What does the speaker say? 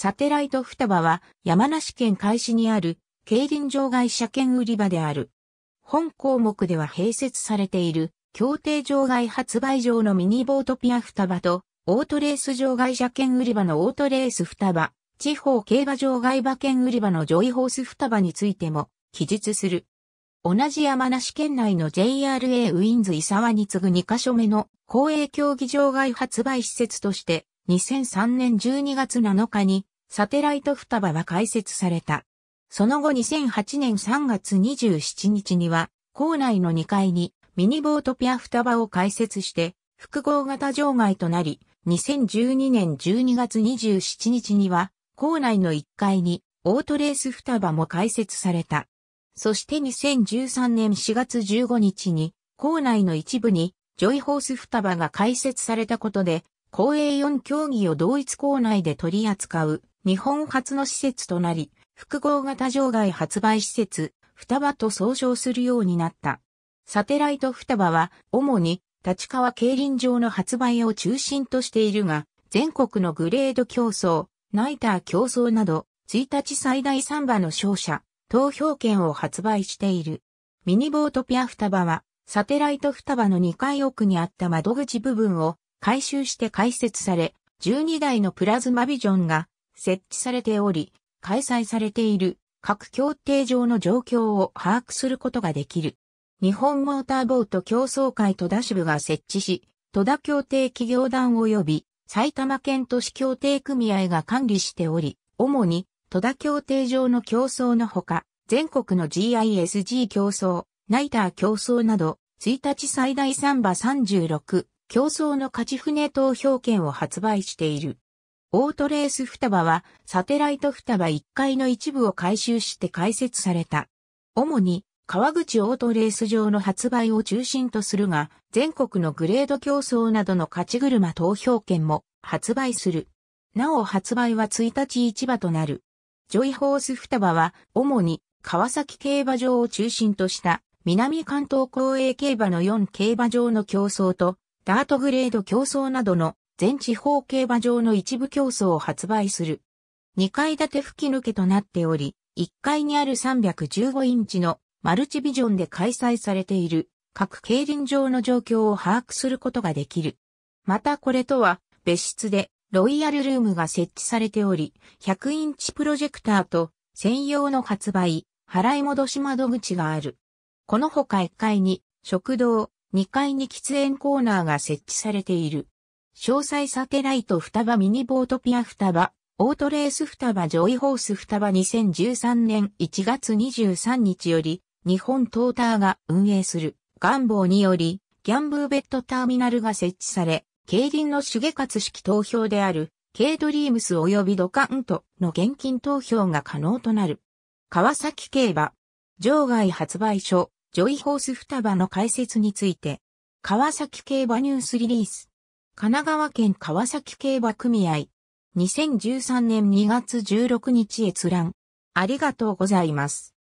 サテライト双葉は山梨県海市にある競輪場外車券売り場である。本項目では併設されている協定場外発売場のミニボートピア双葉とオートレース場外車券売り場のオートレース双葉、地方競馬場外馬券売り場のジョイホース双葉についても記述する。同じ山梨県内の JRA ウィンズ伊沢に次ぐ2カ所目の公営競技場外発売施設として2003年12月7日にサテライト双葉は開設された。その後2008年3月27日には、校内の2階にミニボートピア双葉を開設して、複合型場外となり、2012年12月27日には、校内の1階にオートレース双葉も開設された。そして2013年4月15日に、校内の一部にジョイホース双葉が開設されたことで、公営4競技を同一校内で取り扱う日本初の施設となり、複合型場外発売施設、双葉と総称するようになった。サテライト双葉は、主に立川競輪場の発売を中心としているが、全国のグレード競争、ナイター競争など、1日最大3場の勝者、投票券を発売している。ミニボートピア双葉は、サテライト双葉の2階奥にあった窓口部分を改修して開設され、12台のプラズマビジョンが設置されており、開催されている各協定上の状況を把握することができる。日本モーターボート競争会戸田支部が設置し、戸田協定企業団及び埼玉県都市協定組合が管理しており、主に戸田協定上の競争のほか、全国の GISG 競争、ナイター競争など、1日最大3馬36、競争の勝ち船投票券を発売している。オートレース双葉は、サテライト双葉1階の一部を改修して開設された。主に、川口オートレース場の発売を中心とするが、全国のグレード競争などの勝ち車投票券も発売する。なお発売は1日市場となる。ジョイホース双葉は、主に川崎競馬場を中心とした南関東公営競馬の4競馬場の競争と、ダートグレード競争などの全地方競馬場の一部競争を発売する。2階建て吹き抜けとなっており、1階にある315インチのマルチビジョンで開催されている各競輪場の状況を把握することができる。またこれとは別室でロイヤルルームが設置されており、100インチプロジェクターと専用の発売、払い戻し窓口がある。このほか1階に食堂、2階に喫煙コーナーが設置されている。詳細サテライト双葉ミニボートピア双葉、オートレース双葉ジョイホース双葉2013年1月23日より、日本トーターが運営する、願望により、ギャンブーベッドターミナルが設置され、競輪の主下活式投票である、K ドリームス及びドカントの現金投票が可能となる。川崎競馬、場外発売所、ジョイホース双葉の解説について、川崎競馬ニュースリリース。神奈川県川崎競馬組合。2013年2月16日閲覧。ありがとうございます。